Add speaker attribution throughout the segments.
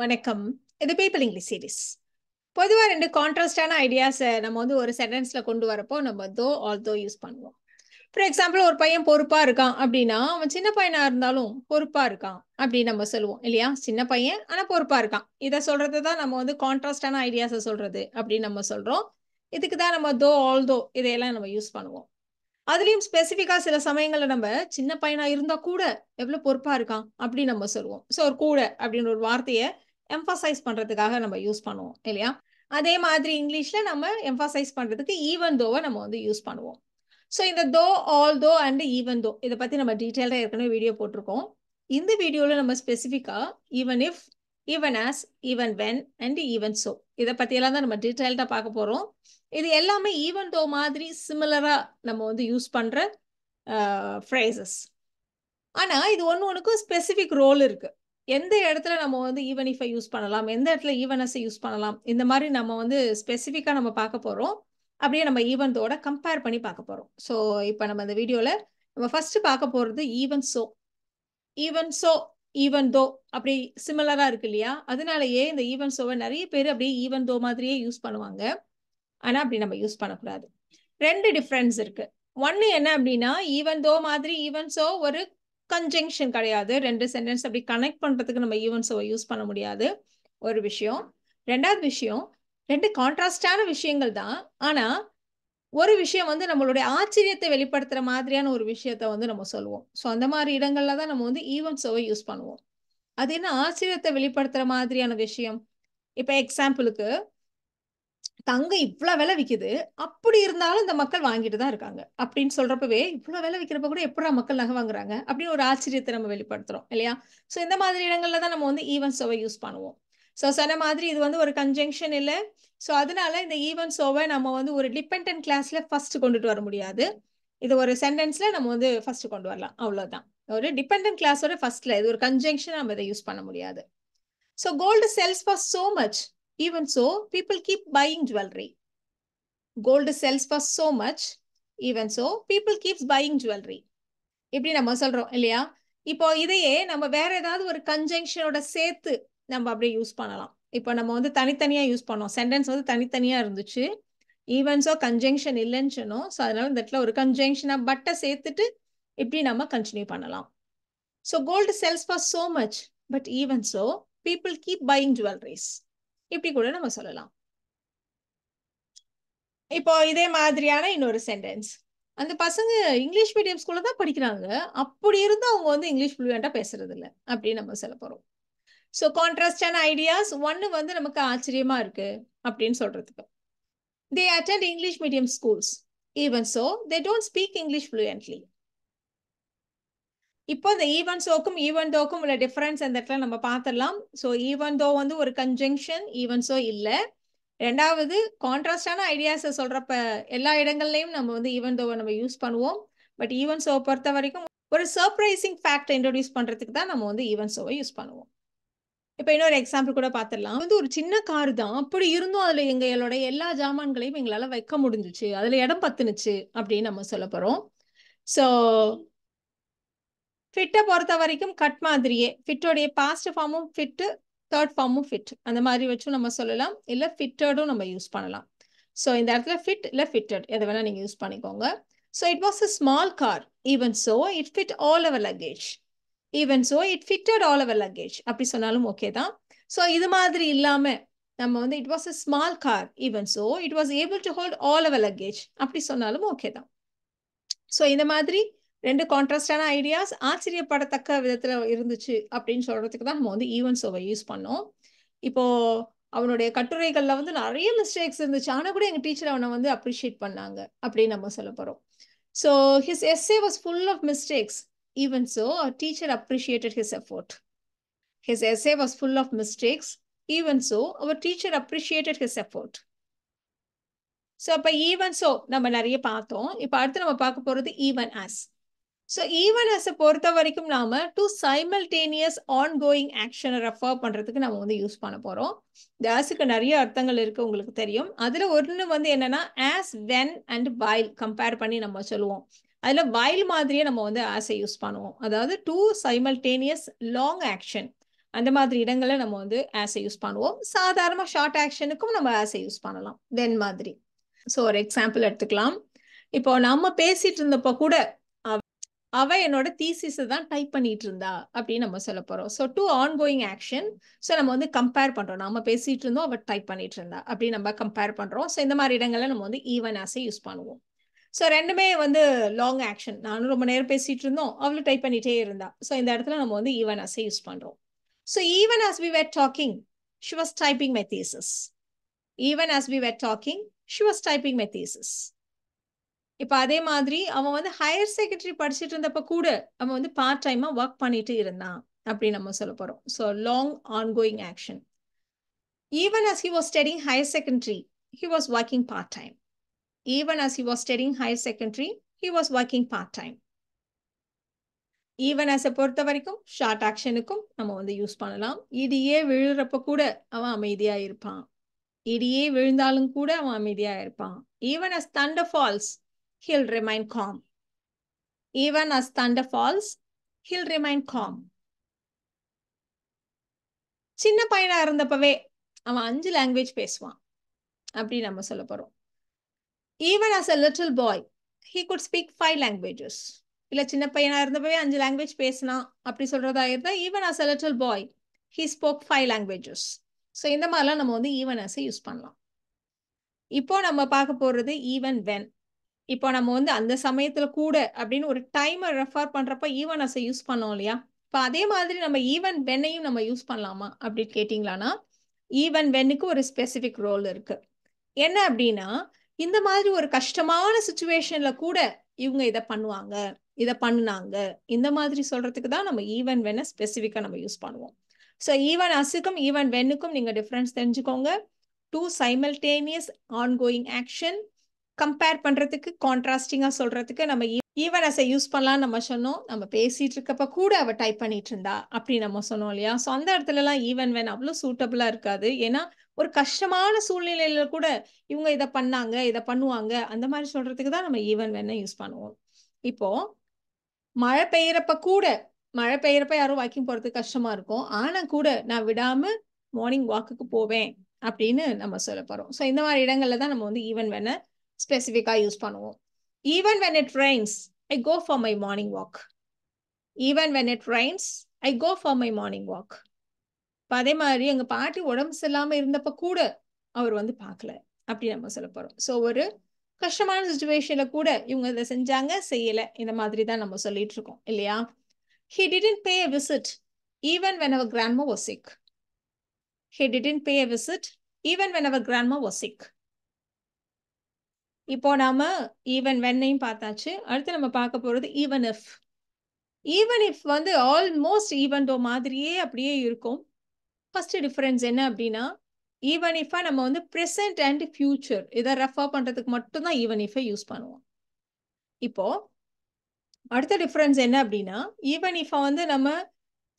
Speaker 1: வணக்கம் இது people English series பொதுவாக ரெண்டு கான்ட்ராஸ்டான ஐடியாஸை நம்ம வந்து ஒரு சென்டென்ஸில் கொண்டு வரப்போ நம்ம தோ ஆல் தோ யூஸ் பண்ணுவோம் ஃபார் எக்ஸாம்பிள் ஒரு பையன் பொறுப்பாக இருக்கான் அப்படின்னா அவன் சின்ன பையனாக இருந்தாலும் பொறுப்பாக இருக்கான் அப்படின்னு நம்ம சொல்லுவோம் இல்லையா சின்ன பையன் ஆனால் பொறுப்பாக இருக்கான் இதை சொல்கிறது தான் நம்ம வந்து கான்ட்ராஸ்டான ஐடியாஸை சொல்கிறது அப்படின்னு நம்ம சொல்கிறோம் இதுக்கு தான் நம்ம தோ ஆல் தோ இதையெல்லாம் நம்ம யூஸ் பண்ணுவோம் அதுலேயும் ஸ்பெசிஃபிக்காக சில சமயங்களில் நம்ம சின்ன பையனாக இருந்தால் கூட எவ்வளோ பொறுப்பாக இருக்கான் அப்படின்னு நம்ம சொல்லுவோம் ஸோ ஒரு கூட அப்படின்ற ஒரு வார்த்தையை எம்பசைஸ் பண்றதுக்காக நம்ம யூஸ் பண்ணுவோம் இல்லையா அதே மாதிரி இங்கிலீஷ்ல நம்ம எம்பசைஸ் பண்றதுக்கு ஈவன் தோவை நம்ம வந்து யூஸ் பண்ணுவோம் ஸோ இந்த தோ ஆல் தோ அண்ட் ஈவன் தோ இதை பத்தி நம்ம டீட்டெயிலாக ஏற்கனவே வீடியோ போட்டிருக்கோம் இந்த வீடியோவில் நம்ம ஸ்பெசிஃபிக்காக even if even as even when and even so இதை பற்றியெல்லாம் தான் நம்ம டீட்டெயில்டாக பார்க்க போகிறோம் இது எல்லாமே ஈவன் தோ மாதிரி சிமிலராக நம்ம வந்து யூஸ் பண்ணுற ஃப்ரேசஸ் ஆனால் இது ஒன்று ஒன்றுக்கும் ஸ்பெசிஃபிக் ரோல் இருக்குது எந்த இடத்துல நம்ம வந்து ஈவன் யூஸ் பண்ணலாம் எந்த இடத்துல ஈவனஸை யூஸ் பண்ணலாம் இந்த மாதிரி நம்ம வந்து ஸ்பெசிஃபிக்காக நம்ம பார்க்க போகிறோம் அப்படியே நம்ம ஈவன்தோட கம்பேர் பண்ணி பார்க்க போகிறோம் ஸோ இப்போ நம்ம இந்த வீடியோவில் நம்ம ஃபஸ்ட்டு பார்க்க போகிறது even so even so even though அப்படி சிமிலராக இருக்கு இல்லையா அதனாலயே இந்த ஈவன் சோவை நிறைய பேர் அப்படியே ஈவன் தோ மாதிரியே யூஸ் பண்ணுவாங்க ஆனால் அப்படி நம்ம யூஸ் பண்ணக்கூடாது ரெண்டு டிஃப்ரென்ஸ் இருக்குது ஒன்று என்ன அப்படின்னா ஈவன் தோ மாதிரி ஈவன் சோ ஒரு கன்ஜங்ஷன் கிடையாது ரெண்டு சென்டென்ஸ் அப்படி கனெக்ட் பண்ணுறதுக்கு நம்ம ஈவென்ட்ஸை யூஸ் பண்ண முடியாது ஒரு விஷயம் ரெண்டாவது விஷயம் ரெண்டு கான்ட்ராஸ்டான விஷயங்கள் தான் ஆனால் ஒரு விஷயம் வந்து நம்மளுடைய ஆச்சரியத்தை வெளிப்படுத்துகிற மாதிரியான ஒரு விஷயத்த வந்து நம்ம சொல்லுவோம் ஸோ அந்த மாதிரி இடங்கள்ல தான் நம்ம வந்து ஈவென்ட்ஸை யூஸ் பண்ணுவோம் அது என்ன ஆச்சரியத்தை வெளிப்படுத்துகிற மாதிரியான விஷயம் இப்போ எக்ஸாம்பிளுக்கு தங்கம் இவ்வளவு விலை விற்குது அப்படி இருந்தாலும் இந்த மக்கள் வாங்கிட்டு தான் இருக்காங்க அப்படின்னு சொல்றப்பவே இவ்வளவு விலை விற்கிறப்ப கூட எப்படா மக்கள் நகை வாங்குறாங்க அப்படின்னு ஒரு ஆச்சரியத்தை நம்ம வெளிப்படுத்துறோம் இல்லையா ஸோ இந்த மாதிரி இடங்கள்ல தான் நம்ம வந்து ஈவன் சோவை யூஸ் பண்ணுவோம் ஸோ சொன்ன மாதிரி இது வந்து ஒரு கன்ஜங்ஷன் இல்லை ஸோ அதனால இந்த ஈவன் சோவை நம்ம வந்து ஒரு டிபெண்டன்ட் கிளாஸ்ல ஃபர்ஸ்ட் கொண்டுட்டு வர முடியாது இது ஒரு சென்டென்ஸ்ல நம்ம வந்து ஃபர்ஸ்ட் கொண்டு வரலாம் அவ்வளவுதான் ஒரு டிபெண்டன்ட் கிளாஸோட ஃபர்ஸ்ட்ல இது ஒரு கன்ஜங்ஷன் நம்ம இதை யூஸ் பண்ண முடியாது so gold sells for so much Even so, people keep buying jewelry. Gold sells for so much. Even so, people keeps buying jewelry. இப்படி நம்ம சொல்றோம் இல்லையா இப்போ இதையே நம்ம வேற ஏதாவது ஒரு கன்ஜங்ஷனோட சேர்த்து நம்ம அப்படியே யூஸ் பண்ணலாம் இப்போ நம்ம வந்து தனித்தனியா யூஸ் பண்ணோம் சென்டென்ஸ் வந்து தனித்தனியா இருந்துச்சு ஈவன்ஸோ கன்ஜங்ஷன் இல்லைன்னு சொன்னோம் ஸோ அதனால இந்த இடத்துல ஒரு கன்ஜங்ஷனா பட்டை சேர்த்துட்டு இப்படி நம்ம கண்டினியூ பண்ணலாம் so gold sells for so much but even so people keep buying jewelleries இப்படி கூட நம்ம சொல்லலாம் இப்போ இதே மாதிரியான இன்னொரு சென்டென்ஸ் அந்த பசங்க இங்கிலீஷ் மீடியம் ஸ்கூல்ல தான் படிக்கிறாங்க அப்படி இருந்து அவங்க வந்து இங்கிலீஷ் ஃப்ளூயண்டா பேசுறது இல்லை அப்படின்னு நம்ம சொல்ல போறோம் ஸோ கான்ட்ராஸ்டான ஐடியாஸ் ஒன்று வந்து நமக்கு ஆச்சரியமா இருக்கு அப்படின்னு சொல்றதுக்கு they attend English medium schools even so they don't speak English fluently இப்போ இந்த ஈவன் சோக்கும் ஈவன் தோக்கும் உள்ள டிஃபரன்ஸ் அந்த இடத்துல நம்ம பார்த்துடலாம் ஸோ ஈவன் தோ வந்து ஒரு கன்ஜங்ஷன் ஈவன் சோ இல்லை ரெண்டாவது கான்ட்ராஸ்டான ஐடியாஸை சொல்கிறப்ப எல்லா இடங்கள்லையும் நம்ம வந்து ஈவன் தோவை நம்ம யூஸ் பண்ணுவோம் பட் ஈவன் சோ பொறுத்த வரைக்கும் ஒரு சர்ப்ரைசிங் ஃபேக்ட் இன்ட்ரோடியூஸ் பண்ணுறதுக்கு தான் நம்ம வந்து ஈவன் சோவை யூஸ் பண்ணுவோம் இப்போ இன்னொரு எக்ஸாம்பிள் கூட பார்த்துடலாம் வந்து ஒரு சின்ன கார் தான் அப்படி இருந்தும் அதில் எங்களோட எல்லா ஜாமான்களையும் எங்களால் வைக்க முடிஞ்சிச்சு அதில் இடம் பத்துனுச்சு அப்படின்னு நம்ம சொல்ல போகிறோம் ஸோ ஃபிட்டை பொறுத்த வரைக்கும் கட் மாதிரியே ஃபிட்டோடைய பாஸ்ட் ஃபார்மும் ஃபிட்டு தேர்ட் ஃபார்மும் ஃபிட் அந்த மாதிரி வச்சும் நம்ம சொல்லலாம் இல்லை ஃபிட்டர்டும் நம்ம யூஸ் பண்ணலாம் ஸோ இந்த இடத்துல ஃபிட் இல்லை ஃபிட்டட் எதை வேணால் நீங்கள் யூஸ் பண்ணிக்கோங்க so it was a small car even so it fit all our luggage even so it fitted all our luggage அப்படி சொன்னாலும் ஓகே தான் ஸோ இது மாதிரி இல்லாமல் நம்ம வந்து it was a small car even so it was able to hold all our luggage அப்படி சொன்னாலும் ஓகே தான் ஸோ இந்த மாதிரி ரெண்டு கான்ட்ராஸ்டான ஐடியாஸ் ஆச்சரியப்படத்தக்க விதத்தில் இருந்துச்சு அப்படின்னு சொல்கிறதுக்கு தான் நம்ம வந்து ஈவன் சோவை யூஸ் பண்ணோம் இப்போது அவனுடைய கட்டுரைகளில் வந்து நிறைய மிஸ்டேக்ஸ் இருந்துச்சு ஆனால் கூட எங்கள் டீச்சர் அவனை வந்து அப்ரிஷியேட் பண்ணாங்க அப்படின்னு நம்ம சொல்ல போகிறோம் so his essay was full of mistakes even so teacher appreciated his effort his essay was full of mistakes even so our teacher appreciated his effort so அப்போ ஈவன் ஸோ நம்ம நிறைய பார்த்தோம் இப்போ அடுத்து நம்ம பார்க்க போகிறது even e as so even as பொறுத்த வரைக்கும் நாம டூ சைமல்டேனியஸ் ஆன் கோயிங் ஆக்ஷனை ரெஃபர் பண்ணுறதுக்கு நம்ம வந்து யூஸ் பண்ண போகிறோம் தாஸுக்கு நிறைய அர்த்தங்கள் இருக்குது உங்களுக்கு தெரியும் அதில் ஒன்று வந்து என்னன்னா as when and while compare பண்ணி நம்ம சொல்லுவோம் அதில் வயல் மாதிரியே நம்ம வந்து ஆஸை யூஸ் பண்ணுவோம் அதாவது டூ சைமல்டேனியஸ் லாங் ஆக்ஷன் அந்த மாதிரி இடங்களில் நம்ம வந்து ஆஸை யூஸ் பண்ணுவோம் சாதாரணமாக ஷார்ட் ஆக்ஷனுக்கும் நம்ம ஆஸை யூஸ் பண்ணலாம் வென் மாதிரி ஸோ ஒரு எக்ஸாம்பிள் எடுத்துக்கலாம் இப்போ நம்ம பேசிட்டு இருந்தப்போ கூட அவ என்னோட தீசிஸை தான் டைப் பண்ணிட்டு இருந்தா அப்படின்னு நம்ம சொல்ல போறோம் so two on going action so நம்ம வந்து கம்பேர் பண்றோம் நம்ம பேசிட்டு இருந்தோம் அவ டைப் பண்ணிட்டு இருந்தா அப்படின்னு நம்ம கம்பேர் பண்றோம் ஸோ இந்த மாதிரி இடங்கள்ல நம்ம வந்து ஈவன் ஆஸை யூஸ் பண்ணுவோம் ஸோ ரெண்டுமே வந்து லாங் ஆக்ஷன் நானும் ரொம்ப நேரம் பேசிட்டு இருந்தோம் அவளும் டைப் பண்ணிட்டே இருந்தா ஸோ இந்த இடத்துல நம்ம வந்து ஈவன் ஆஸை யூஸ் பண்றோம் so even as we were talking she was typing my thesis even as we were talking she was typing my thesis இப்ப அதே மாதிரி அவன் வந்து ஹையர் செகண்டரி படிச்சுட்டு இருந்தப்ப கூட அவன் வந்து பார்ட் டைமா ஒர்க் பண்ணிட்டு இருந்தான் அப்படின்னு நம்ம சொல்ல போறோம் so long on going action even as he was studying higher secondary he was working part time even as he was studying higher secondary he was working part time even as பொறுத்த வரைக்கும் short ஆக்ஷனுக்கும் நம்ம வந்து use பண்ணலாம் இடியே விழுறப்ப கூட அவன் அமைதியா இருப்பான் இடியே விழுந்தாலும் கூட அவன் அமைதியா இருப்பான் even as thunder falls he'll remain calm. Even as thunder falls, he'll remain calm. சின்ன பையனா இருந்தப்பவே அவன் அஞ்சு லாங்குவேஜ் பேசுவான் அப்படி நம்ம சொல்ல போறோம் even as a little boy he could speak five languages இல்லை சின்ன பையனா இருந்தப்பவே அஞ்சு லாங்குவேஜ் பேசினான் அப்படி சொல்றதா இருந்தால் even as a little boy he spoke five languages so இந்த மாதிரிலாம் நம்ம வந்து ஈவன் அஸை யூஸ் பண்ணலாம் இப்போ நம்ம பார்க்க போறது ஈவன் வென் இப்போ நம்ம வந்து அந்த சமயத்துல கூட அப்படின்னு ஒரு டைமை ரெஃபர் பண்றப்ப ஈவன் அசை யூஸ் பண்ணோம் இல்லையா இப்போ அதே மாதிரி நம்ம ஈவன் வென்னையும் நம்ம யூஸ் பண்ணலாமா அப்படின்னு கேட்டிங்களான்னா ஈவன் வென்னுக்கு ஒரு ஸ்பெசிஃபிக் ரோல் இருக்கு என்ன அப்படின்னா இந்த மாதிரி ஒரு கஷ்டமான சுச்சுவேஷன்ல கூட இவங்க இதை பண்ணுவாங்க இதை பண்ணினாங்க இந்த மாதிரி சொல்றதுக்கு தான் நம்ம ஈவன் வென்ன ஸ்பெசிஃபிக்காக நம்ம யூஸ் பண்ணுவோம் ஸோ ஈவன் அஸுக்கும் ஈவன் வென்னுக்கும் நீங்கள் டிஃப்ரென்ஸ் தெரிஞ்சுக்கோங்க two simultaneous going action compare பண்றதுக்கு கான்ட்ராஸ்டிங்கா சொல்றதுக்கு நம்ம ஈவன் அஸ் யூஸ் பண்ணலாம் நம்ம சொன்னோம் நம்ம பேசிட்டு இருக்கப்ப கூட அவ டைப் பண்ணிட்டு இருந்தா அப்படி நம்ம சொன்னோம் இல்லையா ஸோ அந்த இடத்துல எல்லாம் ஈவன் வேன் அவ்வளோ சூட்டபிளா இருக்காது ஏன்னா ஒரு கஷ்டமான சூழ்நிலையில கூட இவங்க இதை பண்ணாங்க இதை பண்ணுவாங்க அந்த மாதிரி சொல்றதுக்கு தான் நம்ம ஈவன் வேனை யூஸ் பண்ணுவோம் இப்போ மழை பெய்யறப்ப கூட மழை பெய்யறப்ப யாரும் வாக்கிங் போறதுக்கு கஷ்டமா இருக்கும் ஆனா கூட நான் விடாம மார்னிங் வாக்குக்கு போவேன் அப்படின்னு நம்ம சொல்ல போறோம் ஸோ இந்த மாதிரி இடங்கள்ல தான் நம்ம வந்து ஈவன் வேனை ஸ்பெசிஃபிக்காக யூஸ் பண்ணுவோம் even when it rains I go for my morning walk even when it rains I go for my morning walk இப்போ அதே மாதிரி எங்கள் பாட்டி உடம்பு சரியில்லாமல் இருந்தப்ப கூட அவர் வந்து பார்க்கல அப்படி நம்ம சொல்ல போகிறோம் ஸோ ஒரு கஷ்டமான சுச்சுவேஷனில் கூட இவங்க இதை செஞ்சாங்க செய்யலை இந்த மாதிரி தான் நம்ம சொல்லிட்டு இருக்கோம் இல்லையா he didn't pay a visit even when our grandma was sick he didn't pay a visit even when our grandma was sick இப்போ நாம ஈவன் வென்னையும் பார்த்தாச்சு அடுத்து நம்ம பார்க்க போகிறது ஈவன் இஃப் ஈவன் இஃப் வந்து ஆல்மோஸ்ட் ஈவன் டோ மாதிரியே அப்படியே இருக்கும் ஃபர்ஸ்ட் டிஃபரன்ஸ் என்ன அப்படின்னா ஈவன் இஃபா நம்ம வந்து ப்ரெசன்ட் அண்ட் ஃபியூச்சர் இதை ரெஃபர் பண்ணுறதுக்கு மட்டும்தான் ஈவன் இஃபை யூஸ் பண்ணுவோம் இப்போ அடுத்த டிஃப்ரென்ஸ் என்ன அப்படின்னா ஈவன் இஃபா வந்து நம்ம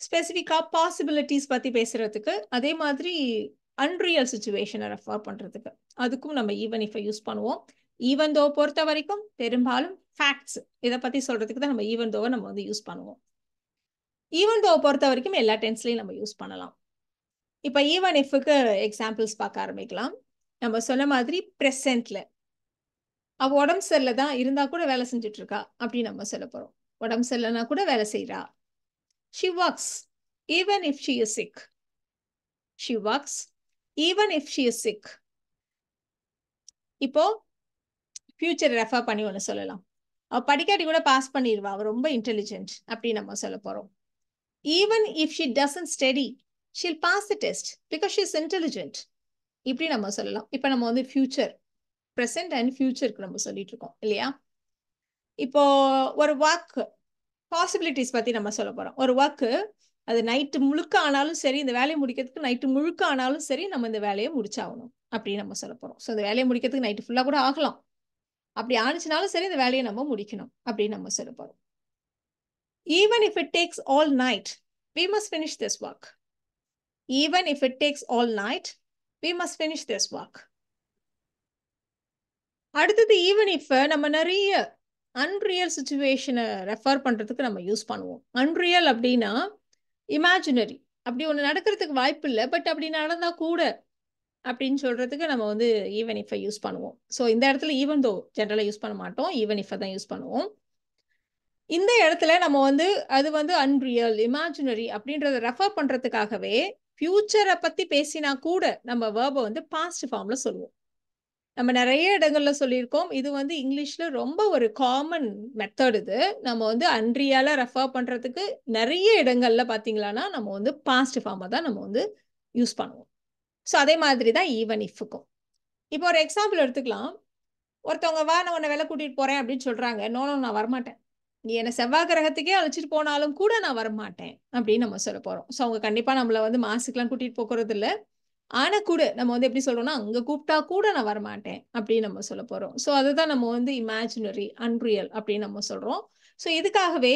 Speaker 1: ஸ்பெசிஃபிக்காக பாசிபிலிட்டிஸ் பற்றி பேசுகிறதுக்கு அதே மாதிரி அன்ரியல் சுச்சுவேஷனை ரெஃபர் பண்ணுறதுக்கு அதுக்கும் நம்ம ஈவன் இஃபை யூஸ் பண்ணுவோம் ஈவன் தோ பொறுத்த வரைக்கும் பெரும்பாலும் ஃபேக்ட்ஸ் இதை பத்தி சொல்றதுக்கு தான் நம்ம ஈவன் தோவை நம்ம வந்து யூஸ் பண்ணுவோம் ஈவன் தோவை பொறுத்த வரைக்கும் எல்லா டென்ஸ்லையும் நம்ம யூஸ் பண்ணலாம் இப்போ ஈவன் இஃப்க்கு எக்ஸாம்பிள்ஸ் பார்க்க ஆரம்பிக்கலாம் நம்ம சொன்ன மாதிரி ப்ரெசென்ட்ல அவ உடம்பு சரியில்லை தான் இருந்தா கூட வேலை செஞ்சுட்டு இருக்கா அப்படின்னு நம்ம சொல்ல போறோம் உடம்பு சரியில்லைனா கூட வேலை செய்யறா she works even if she is sick she works even if she is sick இப்போ ஃபியூச்சர் ரெஃபர் பண்ணி ஒன்று சொல்லலாம் அவள் படிக்காட்டி கூட பாஸ் பண்ணிடுவா அவள் ரொம்ப இன்டெலிஜென்ட் அப்படின்னு நம்ம சொல்ல போகிறோம் even if she doesn't study she'll pass the test because she is intelligent இப்படி நம்ம சொல்லலாம் இப்போ நம்ம வந்து ஃபியூச்சர் ப்ரெசென்ட் அண்ட் ஃபியூச்சருக்கு நம்ம சொல்லிட்டு இருக்கோம் இல்லையா இப்போ ஒரு ஒர்க் பாசிபிலிட்டிஸ் பற்றி நம்ம சொல்ல போகிறோம் ஒரு ஒர்க்கு அது நைட்டு முழுக்க ஆனாலும் சரி இந்த வேலையை முடிக்கிறதுக்கு நைட்டு முழுக்க ஆனாலும் சரி நம்ம இந்த வேலையை முடிச்சாகணும் அப்படின்னு நம்ம சொல்ல போகிறோம் ஸோ இந்த வேலையை முடிக்கிறதுக்கு நைட்டு ஃபுல்லாக கூட ஆகலாம் அப்படி ஆணிச்சினாலும் சரி இந்த வேலையை நம்ம முடிக்கணும் அப்படின்னு நம்ம சொல்ல போறோம் even if it takes all night we must finish this work even if it takes all night we must finish this work அடுத்தது ஈவன் இஃப் நம்ம நிறைய அன்ரியல் சுச்சுவேஷனை ரெஃபர் பண்ணுறதுக்கு நம்ம யூஸ் பண்ணுவோம் அன்ரியல் அப்படின்னா இமேஜினரி அப்படி ஒன்று நடக்கிறதுக்கு வாய்ப்பு இல்லை பட் அப்படி நடந்தால் கூட அப்படின்னு சொல்கிறதுக்கு நம்ம வந்து ஈவன் இஃப் யூஸ் பண்ணுவோம் ஸோ இந்த இடத்துல ஈவன் தோ ஜென்ரலாக யூஸ் பண்ண மாட்டோம் ஈவன் இஃப் தான் யூஸ் பண்ணுவோம் இந்த இடத்துல நம்ம வந்து அது வந்து அன்ரியல் இமேஜினரி அப்படின்றத ரெஃபர் பண்ணுறதுக்காகவே ஃப்யூச்சரை பற்றி பேசினா கூட நம்ம வேர்பை வந்து பாஸ்ட் ஃபார்மில் சொல்லுவோம் நம்ம நிறைய இடங்கள்ல சொல்லியிருக்கோம் இது வந்து இங்கிலீஷ்ல ரொம்ப ஒரு காமன் மெத்தட் இது நம்ம வந்து அன்ரியால ரெஃபர் பண்றதுக்கு நிறைய இடங்கள்ல பாத்தீங்களா நம்ம வந்து பாஸ்ட் ஃபார்மை தான் நம்ம வந்து யூஸ் பண்ணுவோம் ஸோ அதே மாதிரி தான் ஈவன் இஃப்க்கும் இப்போ ஒரு எக்ஸாம்பிள் எடுத்துக்கலாம் ஒருத்தவங்க வா நான் உன்னை விலை கூட்டிகிட்டு போகிறேன் அப்படின்னு சொல்கிறாங்க நோனோ நான் வரமாட்டேன் நீ என்னை செவ்வாய் கிரகத்துக்கே அழைச்சிட்டு போனாலும் கூட நான் வரமாட்டேன் அப்படின்னு நம்ம சொல்ல போகிறோம் ஸோ அவங்க கண்டிப்பாக நம்மளை வந்து மாசுக்கெலாம் கூட்டிகிட்டு போகிறது இல்லை ஆனால் கூட நம்ம வந்து எப்படி சொல்கிறோம்னா அங்கே கூப்பிட்டா கூட நான் வரமாட்டேன் அப்படின்னு நம்ம சொல்ல போகிறோம் ஸோ அதுதான் நம்ம வந்து இமேஜினரி அன்ரியல் அப்படின்னு நம்ம சொல்கிறோம் ஸோ இதுக்காகவே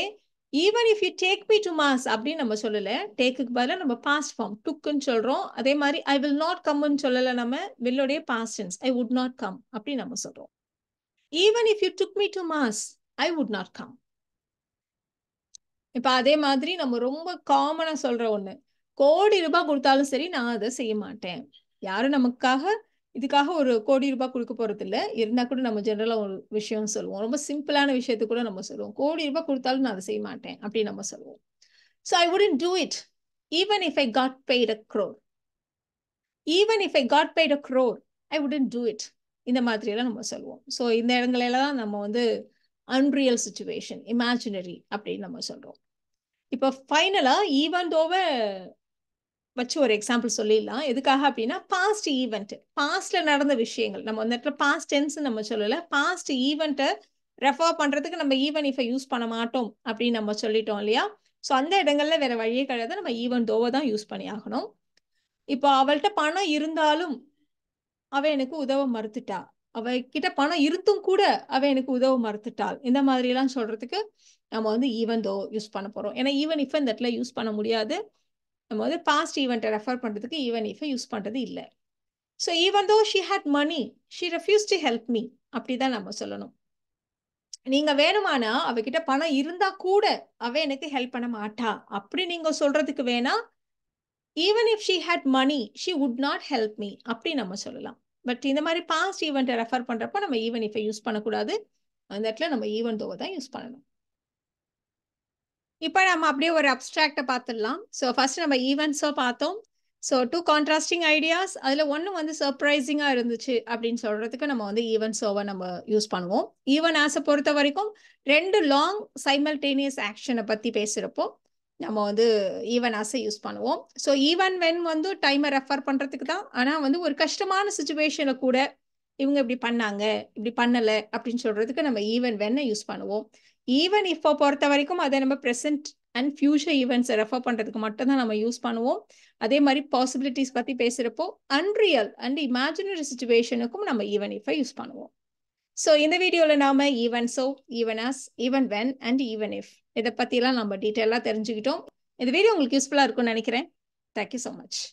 Speaker 1: even if you take me to mass அப்படின்னு நம்ம சொல்லலை டேக்குக்கு பதிலாக நம்ம பாஸ்ட் ஃபார்ம் டுக்குன்னு சொல்கிறோம் அதே மாதிரி ஐ வில் நாட் கம்னு சொல்லலை நம்ம வில்லோடைய past tense I would not come அப்படின்னு நம்ம சொல்கிறோம் even if you took me to mass I would not come இப்போ அதே மாதிரி நம்ம ரொம்ப காமனாக சொல்கிற ஒன்று கோடி ரூபாய் கொடுத்தாலும் சரி நான் அதை செய்ய மாட்டேன் யாரும் நமக்காக இதுக்காக ஒரு கோடி ரூபாய் கொடுக்க போறது இல்லை இருந்தால் கூட நம்ம ஜென்ரலாக ஒரு விஷயம் சொல்லுவோம் ரொம்ப சிம்பிளான விஷயத்து கூட நம்ம சொல்லுவோம் கோடி ரூபாய் கொடுத்தாலும் நான் அதை செய்ய மாட்டேன் அப்படின்னு நம்ம சொல்லுவோம் so I wouldn't do it even if I got paid a crore even if I got paid a crore I wouldn't do it இந்த மாதிரியெல்லாம் நம்ம சொல்லுவோம் ஸோ இந்த தான் நம்ம வந்து அன்ரியல் சுச்சுவேஷன் இமேஜினரி அப்படின்னு நம்ம சொல்கிறோம் இப்போ ஃபைனலாக ஈவன் தோவை வச்சு ஒரு எக்ஸாம்பிள் சொல்லிடலாம் எதுக்காக அப்படின்னா பாஸ்ட் ஈவெண்ட் பாஸ்ட்ல நடந்த விஷயங்கள் நம்ம வந்து இடத்துல பாஸ்ட் டென்ஸ் நம்ம சொல்லல பாஸ்ட் ஈவெண்ட்டை ரெஃபர் பண்றதுக்கு நம்ம ஈவன் இஃபை யூஸ் பண்ண மாட்டோம் அப்படின்னு நம்ம சொல்லிட்டோம் இல்லையா ஸோ அந்த இடங்கள்ல வேற வழியே கிடையாது நம்ம ஈவன் தோவை தான் யூஸ் பண்ணி ஆகணும் இப்போ அவள்கிட்ட பணம் இருந்தாலும் அவ எனக்கு உதவ மறுத்துட்டா அவ கிட்ட பணம் இருந்தும் கூட அவ எனக்கு உதவ மறுத்துட்டாள் இந்த மாதிரி எல்லாம் சொல்றதுக்கு நம்ம வந்து ஈவன் தோ யூஸ் பண்ண போறோம் ஏன்னா ஈவன் இஃப் இந்த இடத்துல யூஸ் பண்ண முடியாது நம்ம வந்து பாஸ்ட் ஈவெண்ட்டை ரெஃபர் பண்ணுறதுக்கு ஈவன் இஃபை யூஸ் பண்ணுறது இல்லை so even though she had money she refused to help me அப்படி தான் நம்ம சொல்லணும் நீங்கள் வேணுமானா அவகிட்ட பணம் இருந்தால் கூட அவ எனக்கு ஹெல்ப் பண்ண மாட்டா அப்படி நீங்கள் சொல்கிறதுக்கு வேணா even if she had money she would not help me அப்படி நம்ம சொல்லலாம் பட் இந்த மாதிரி பாஸ்ட் ஈவெண்ட்டை ரெஃபர் பண்ணுறப்போ நம்ம ஈவன் இஃபை யூஸ் பண்ணக்கூடாது அந்த இடத்துல நம்ம ஈவன் தோவை தான் யூஸ் பண்ணணும் இப்போ நம்ம அப்படியே ஒரு அப்ஸ்ட்ராக்டை பார்த்துடலாம் ஸோ ஃபர்ஸ்ட் நம்ம ஈவெண்ட்ஸோ பார்த்தோம் ஸோ டூ கான்ட்ராஸ்டிங் ஐடியாஸ் அதில் ஒன்று வந்து சர்ப்ரைசிங்காக இருந்துச்சு அப்படின்னு சொல்கிறதுக்கு நம்ம வந்து ஈவென்ட் சோவை நம்ம யூஸ் பண்ணுவோம் ஈவன் ஆஸை பொறுத்த வரைக்கும் ரெண்டு லாங் சைமல்டேனியஸ் ஆக்ஷனை பற்றி பேசுகிறப்போ நம்ம வந்து ஈவன் ஆஸை யூஸ் பண்ணுவோம் ஸோ ஈவன் வென் வந்து டைமை ரெஃபர் பண்ணுறதுக்கு தான் ஆனால் வந்து ஒரு கஷ்டமான சுச்சுவேஷனில் கூட இவங்க இப்படி பண்ணாங்க இப்படி பண்ணலை அப்படின்னு சொல்கிறதுக்கு நம்ம ஈவன் வென்னை யூஸ் பண்ணுவோம் ஈவன் இப்போ பொறுத்த வரைக்கும் அதை நம்ம ப்ரெசென்ட் அண்ட் ஃபியூச்சர் ஈவெண்ட்ஸை ரெஃபர் பண்ணுறதுக்கு மட்டும் தான் நம்ம யூஸ் பண்ணுவோம் அதே மாதிரி பாசிபிலிட்டிஸ் பற்றி பேசுகிறப்போ அன்ரியல் அண்ட் இமேஜினரி சுச்சுவேஷனுக்கும் நம்ம ஈவன் இஃபை யூஸ் பண்ணுவோம் ஸோ இந்த வீடியோவில் நாம் even so even as even when and even if இதை பற்றிலாம் நம்ம டீட்டெயிலாக தெரிஞ்சுக்கிட்டோம் இந்த வீடியோ உங்களுக்கு யூஸ்ஃபுல்லாக இருக்கும்னு நினைக்கிறேன் தேங்க்யூ ஸோ மச்